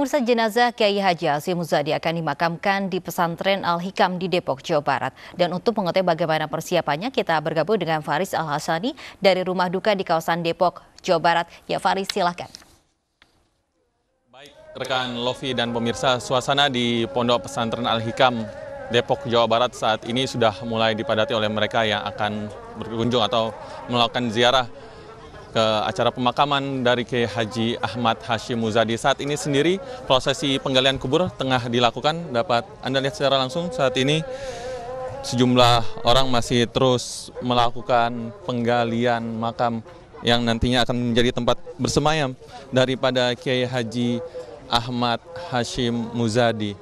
Pemirsa jenazah Kiai Haji Asim Muzadi akan dimakamkan di pesantren Al-Hikam di Depok, Jawa Barat. Dan untuk mengetahui bagaimana persiapannya, kita bergabung dengan Faris Al-Hasani dari rumah duka di kawasan Depok, Jawa Barat. Ya Faris, silahkan. Baik, rekan Lofi dan pemirsa, suasana di Pondok Pesantren Al-Hikam Depok, Jawa Barat saat ini sudah mulai dipadati oleh mereka yang akan berkunjung atau melakukan ziarah ke acara pemakaman dari Kiai Haji Ahmad Hashim Muzadi. Saat ini sendiri prosesi penggalian kubur tengah dilakukan. Dapat Anda lihat secara langsung saat ini sejumlah orang masih terus melakukan penggalian makam yang nantinya akan menjadi tempat bersemayam daripada Kiai Haji Ahmad Hashim Muzadi.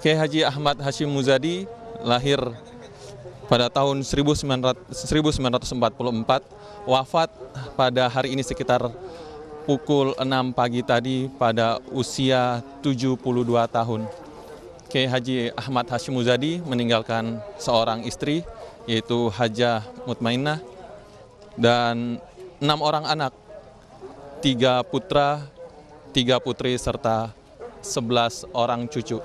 Kiai Haji Ahmad Hashim Muzadi lahir pada tahun 1944 wafat pada hari ini sekitar pukul 6 pagi tadi pada usia 72 tahun. KH Haji Ahmad Hashim Muzadi meninggalkan seorang istri yaitu Hajah Mutmainah dan enam orang anak, tiga putra, tiga putri serta sebelas orang cucu.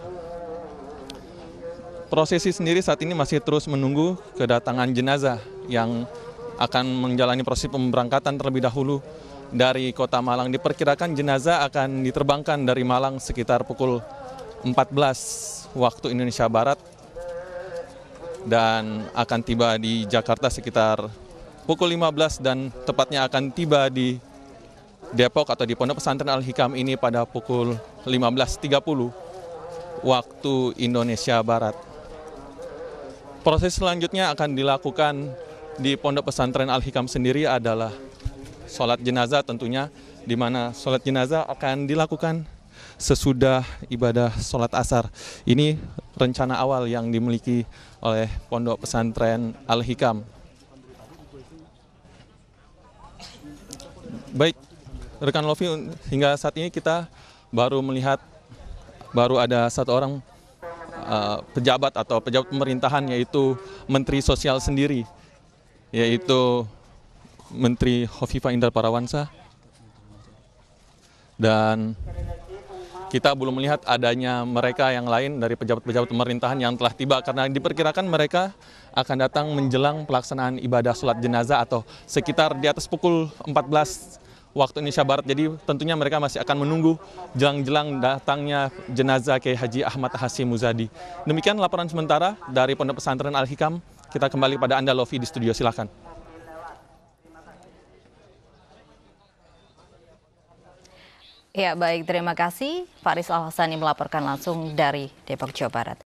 Prosesi sendiri saat ini masih terus menunggu kedatangan jenazah yang akan menjalani proses pemberangkatan terlebih dahulu dari kota Malang. Diperkirakan jenazah akan diterbangkan dari Malang sekitar pukul 14 waktu Indonesia Barat dan akan tiba di Jakarta sekitar pukul 15 dan tepatnya akan tiba di Depok atau di Pondok Pesantren Al-Hikam ini pada pukul 15.30 waktu Indonesia Barat. Proses selanjutnya akan dilakukan di Pondok Pesantren Al-Hikam sendiri adalah sholat jenazah tentunya, di mana sholat jenazah akan dilakukan sesudah ibadah sholat asar. Ini rencana awal yang dimiliki oleh Pondok Pesantren Al-Hikam. Baik, rekan Lofi, hingga saat ini kita baru melihat, baru ada satu orang Eh, pejabat atau pejabat pemerintahan yaitu Menteri Sosial sendiri, yaitu Menteri Hovifa Indar Parawansa. Dan kita belum melihat adanya mereka yang lain dari pejabat-pejabat pemerintahan yang telah tiba karena diperkirakan mereka akan datang menjelang pelaksanaan ibadah sholat jenazah atau sekitar di atas pukul 14 waktu Indonesia Barat. Jadi tentunya mereka masih akan menunggu jelang-jelang datangnya jenazah Kiai Haji Ahmad Hasim Muzadi. Demikian laporan sementara dari Pondok Pesantren Al-Hikam. Kita kembali pada Anda Lofi di studio, silakan. Ya, baik. Terima kasih. Faris al hasani melaporkan langsung dari Depok, Jawa Barat.